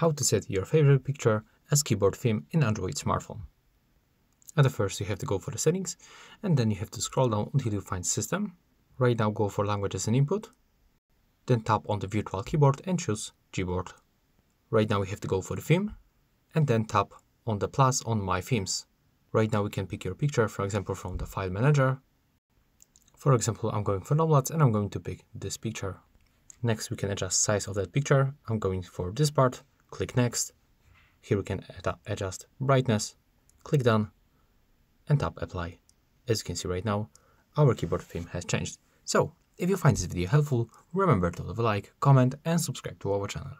how to set your favorite picture as keyboard theme in Android smartphone. At the first, you have to go for the settings, and then you have to scroll down until you find system. Right now, go for languages and input, then tap on the virtual keyboard and choose Gboard. Right now, we have to go for the theme, and then tap on the plus on My Themes. Right now, we can pick your picture, for example, from the file manager. For example, I'm going for Nomlads, and I'm going to pick this picture. Next, we can adjust size of that picture. I'm going for this part, Click Next. Here we can adjust brightness. Click Done and tap Apply. As you can see right now, our keyboard theme has changed. So, if you find this video helpful, remember to leave a like, comment and subscribe to our channel.